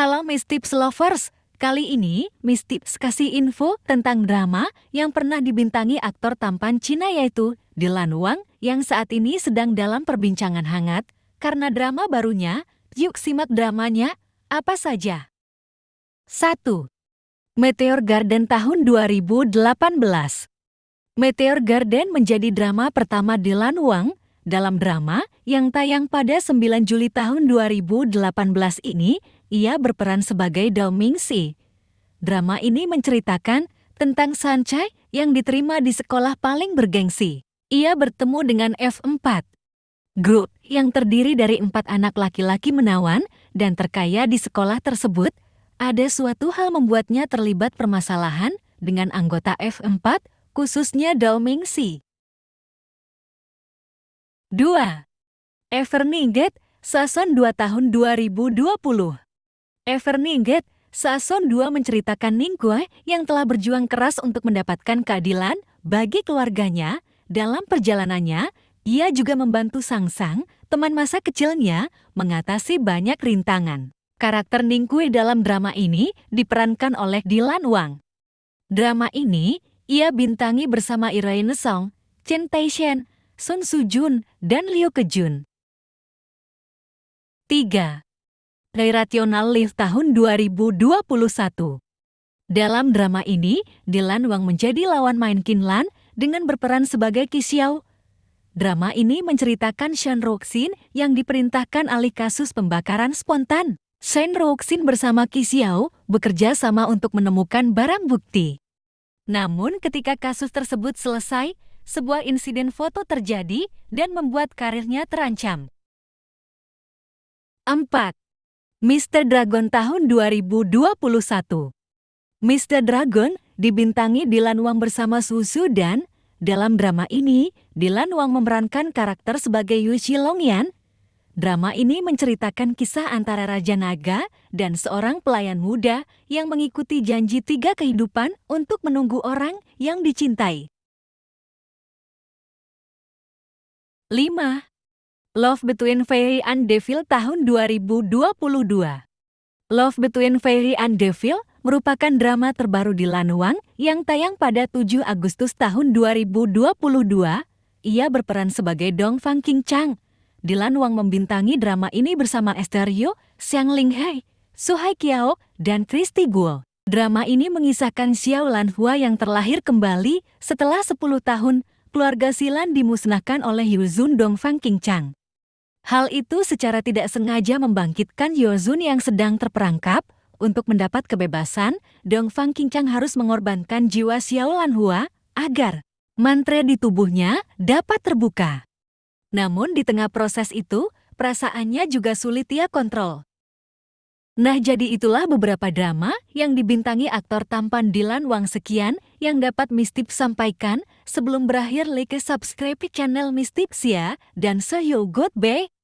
Halo Tips Lovers, kali ini Miss Tips kasih info tentang drama yang pernah dibintangi aktor tampan Cina yaitu Dilan Wang yang saat ini sedang dalam perbincangan hangat karena drama barunya, yuk simak dramanya, apa saja. 1. Meteor Garden tahun 2018 Meteor Garden menjadi drama pertama Dilan Wang dalam drama yang tayang pada 9 Juli tahun 2018 ini, ia berperan sebagai Dao Mingxi. Drama ini menceritakan tentang Sanchai yang diterima di sekolah paling bergengsi. Ia bertemu dengan F4. Grup yang terdiri dari empat anak laki-laki menawan dan terkaya di sekolah tersebut, ada suatu hal membuatnya terlibat permasalahan dengan anggota F4, khususnya Dao Mingxi. 2. Everninget, Sason 2 tahun 2020 Everninget, Sason 2 menceritakan Ningkue yang telah berjuang keras untuk mendapatkan keadilan bagi keluarganya. Dalam perjalanannya, ia juga membantu Sang -sang, teman masa kecilnya, mengatasi banyak rintangan. Karakter Kue dalam drama ini diperankan oleh Dilan Wang. Drama ini ia bintangi bersama Irene Song, Chen Taishen, Sun Jun dan Liu Kejun. 3. Rational Live tahun 2021 Dalam drama ini, Dilan Wang menjadi lawan main Kinlan dengan berperan sebagai Kishiao. Drama ini menceritakan Shen Roxin yang diperintahkan alih kasus pembakaran spontan. Shen Roxin bersama Kishiao bekerja sama untuk menemukan barang bukti. Namun ketika kasus tersebut selesai, sebuah insiden foto terjadi dan membuat karirnya terancam. 4. Mr. Dragon tahun 2021 Mr. Dragon dibintangi Dilan Wang bersama Susu dan dalam drama ini, Dilan Wang memerankan karakter sebagai Yuji Longyan. Drama ini menceritakan kisah antara Raja Naga dan seorang pelayan muda yang mengikuti janji tiga kehidupan untuk menunggu orang yang dicintai. 5. Love Between Fairy and Devil tahun 2022 Love Between Fairy and Devil merupakan drama terbaru di Lanuang yang tayang pada 7 Agustus tahun 2022. Ia berperan sebagai Dong Fang King Chang. Di Wang membintangi drama ini bersama Esther Yu, Xiang Ling Hai, Suhai Kiao, dan Christy Guo. Drama ini mengisahkan Xiao Lan Hua yang terlahir kembali setelah 10 tahun keluarga Silan dimusnahkan oleh Yuzun Dongfang Qingchang. Hal itu secara tidak sengaja membangkitkan Yozun yang sedang terperangkap. Untuk mendapat kebebasan, Dongfang Qingchang harus mengorbankan jiwa Xiao Lan Hua agar mantra di tubuhnya dapat terbuka. Namun di tengah proses itu, perasaannya juga sulit ia kontrol. Nah jadi itulah beberapa drama yang dibintangi aktor tampan Dilan Wang Sekian yang dapat Mistip sampaikan sebelum berakhir like subscribe channel Mistip ya dan good bye.